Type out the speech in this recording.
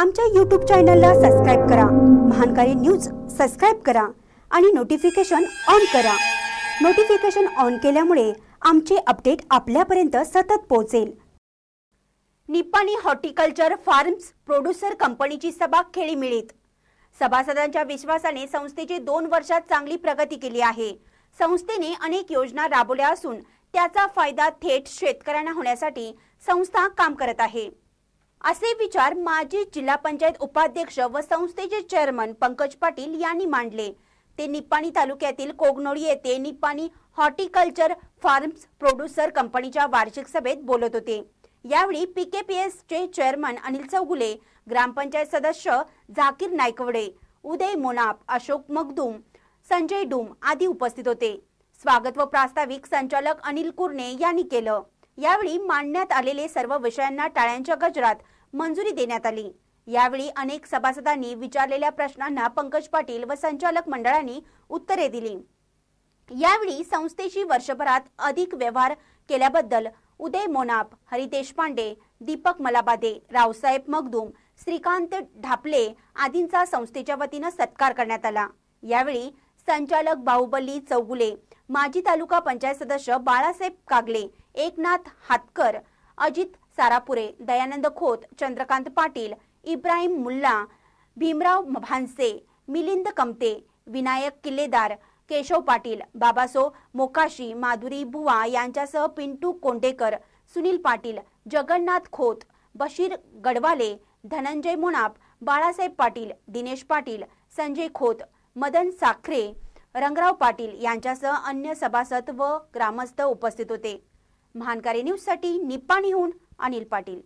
आमच्या यूट्यूब चॅनलला सबस्क्राईब करा महानकारी न्यूज सबस्क्राईब करा आणि नोटिफिकेशन ऑन करा नोटिफिकेशन ऑन केल्यामुळे आमचे अपडेट आपल्यापर्यंत सतत पोहोचेल निपाणी हॉर्टिकल्चर फार्म्स प्रोड्युसर कंपनीची सभा मिळित सभासदांच्या विश्वासाने संस्थेची दोन वर्षात चांगली प्रगती केली आहे संस्थेने अनेक योजना राबवल्या असून त्याचा फायदा थेट शेतकऱ्यांना होण्यासाठी संस्था काम करत आहे असे विचार माजी जिल्हा पंचायत उपाध्यक्ष व संस्थेचे चेअरमन पंकज पाटील यांनी मांडले ते निपाणी तालुक्यातील कोगनोळी येथे निपाणी हॉर्टिकल्चर फार्म्स प्रोड्युसर कंपनीच्या वार्षिक सभेत बोलत होते यावेळी पीकेपीएसचे चेअरमन अनिल चौगुले ग्रामपंचायत सदस्य झाकीर नायकवडे उदय मोनाप अशोक मगदूम संजय डूम आदी उपस्थित होते स्वागत व प्रास्ताविक संचालक अनिल कुर्णे यांनी केलं यावेळी मांडण्यात आलेले सर्व विषयांना टाळ्यांच्या गजरात मंजुरी देण्यात आली यावेळी अनेक सभासदांनी विचारलेल्या प्रश्नांना पंकज पाटील व संचालक मंडळांनी उत्तरे दिली यावेळी संस्थेची वर्षभरात अधिक व्यवहार केल्याबद्दल उदय मोनाप हरितेश पांडे दीपक मलाबादे रावसाहेब मगदूम श्रीकांत ढापले आदींचा संस्थेच्या वतीनं सत्कार करण्यात आला यावेळी संचालक बाहुबली चौगुले माजी तालुका पंचायत सदस्य बाळासाहेब कागले एकनाथ हातकर अजित सारापुरे दयानंद खोत चंद्रकांत पाटील इब्राहिम मुल्ला भीमराव भानसे मिलिंद कमते विनायक किल्लेदार केशव पाटील बाबासो मोकाशी माधुरी बुवा यांच्यासह पिंटू कोंडेकर सुनील पाटील जगन्नाथ खोत बशीर गडवाले धनंजय मुणाप बाळासाहेब पाटील दिनेश पाटील संजय खोत मदन साखरे रंगराव पाटील यांच्यासह अन्य सभासद व ग्रामस्थ उपस्थित होते महानकारी न्यूजसाठी निहून अनिल पाटील